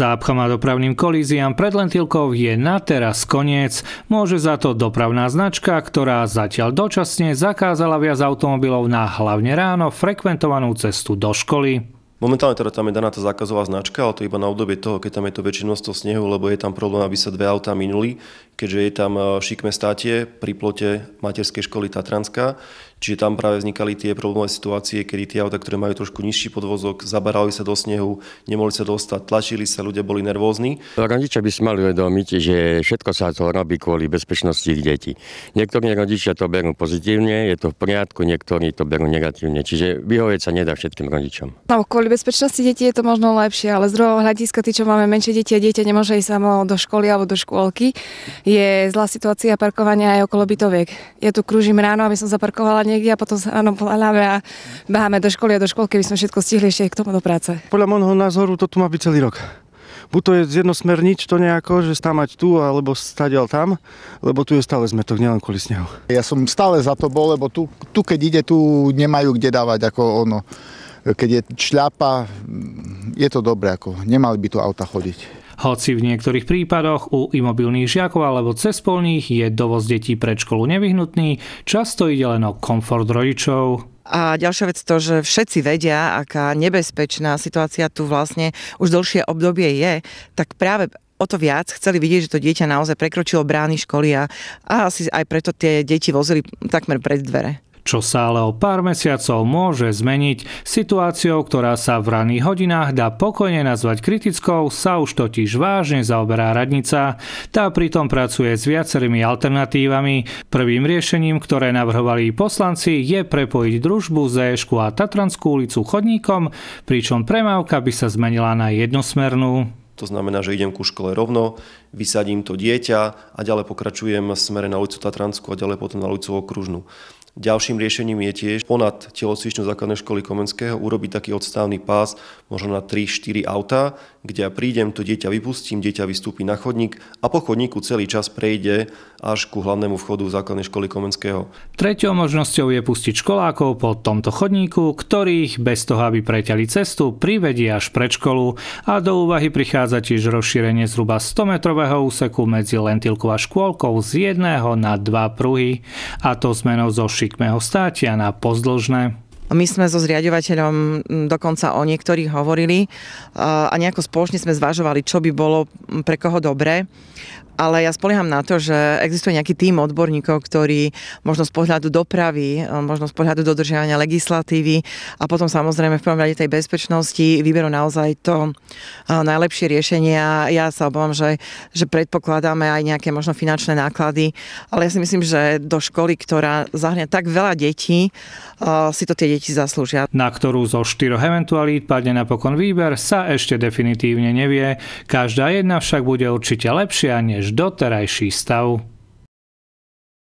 Zápchom a dopravným kolíziám pred Lentilkov je na teraz koniec. Môže za to dopravná značka, ktorá zatiaľ dočasne zakázala viac automobilov na hlavne ráno frekventovanú cestu do školy. Momentálne teda tam je daná tá zákazová značka, ale to iba na obdobie toho, keď tam je to väčšie toho snehu, lebo je tam problém, aby sa dve autá minuli keďže je tam eh, šikme státie pri plote materskej školy Tatranská. čiže tam práve vznikali tie problémové situácie, kedy tie auta, ktoré majú trošku nižší podvozok, zaberali sa do snehu, nemohli sa dostať, tlačili sa, ľudia boli nervózni. No, rodičia by si mali uvedomiť, že všetko sa to robí kvôli bezpečnosti ich detí. Niektorí rodičia to berú pozitívne, je to v poriadku, niektorí to berú negatívne, čiže vyhovieť sa nedá všetkým rodičom. No, kvôli bezpečnosti detí je to možno lepšie, ale z druhého hľadiska, tí, čo máme menšie deti a dieťa nemôže ísť samo do školy alebo do škôlky, je zlá situácia parkovania aj okolo bytoviek. Ja tu krúžim ráno, aby som zaparkovala niekde a potom sa ráno poláme a báhame do školy a do školky, aby sme všetko stihli ešte k tomu do práce. Podľa môjho názoru to tu má byť celý rok. Buď to je jednosmernič to nejako, že stámať tu, alebo stadial tam, lebo tu je stále zmetok, nielen kvôli snehu. Ja som stále za to bol, lebo tu, tu keď ide, tu nemajú kde dávať ako ono. Keď je šľapa, je to dobré, ako nemali by tu auta chodiť. Hoci v niektorých prípadoch u imobilných žiakov alebo cespolných je dovoz detí pred školu nevyhnutný, často ide len o komfort rodičov. A ďalšia vec to, že všetci vedia, aká nebezpečná situácia tu vlastne už dlhšie obdobie je, tak práve o to viac chceli vidieť, že to dieťa naozaj prekročilo brány školy a, a asi aj preto tie deti vozili takmer pred dvere čo sa ale o pár mesiacov môže zmeniť. Situáciou, ktorá sa v raných hodinách dá pokojne nazvať kritickou, sa už totiž vážne zaoberá radnica. Tá pritom pracuje s viacerými alternatívami. Prvým riešením, ktoré navrhovali poslanci, je prepojiť družbu Ešku a Tatranskú ulicu chodníkom, pričom premávka by sa zmenila na jednosmernú. To znamená, že idem ku škole rovno, vysadím to dieťa a ďalej pokračujem smere na ulicu Tatranskú a ďalej potom na ulicu Okružnú. Ďalším riešením je tiež ponad telocvičnú základnej školy Komenského urobiť taký odstávny pás možno na 3-4 autá, kde ja prídem, to dieťa vypustím, dieťa vystúpi na chodník a po chodníku celý čas prejde až ku hlavnému vchodu základnej školy Komenského. Tretou možnosťou je pustiť školákov po tomto chodníku, ktorých bez toho, aby preťali cestu, privedia až pred školu a do úvahy prichádza tiež rozšírenie zhruba 100-metrového úseku medzi Lentilkou a škôlkou z jedného na dva pruhy a to zmenou zo šik klikme o a na pozdĺžne. My sme so zriadovateľom dokonca o niektorých hovorili a nejako spoločne sme zvažovali, čo by bolo pre koho dobré. Ale ja spolieham na to, že existuje nejaký tým odborníkov, ktorí možno z pohľadu dopravy, e, možno z pohľadu dodržiavania legislatívy a potom samozrejme v prvom rade tej bezpečnosti vyberú naozaj to e, najlepšie riešenie. A ja sa obávam, že, že predpokladáme aj nejaké možno finančné náklady, ale ja si myslím, že do školy, ktorá zahrňa tak veľa detí, e, si to tie deti deti zaslúžia. Na ktorú zo štyroch eventualít padne napokon výber, sa ešte definitívne nevie, každá jedna však bude určite lepšia než doterajší stav.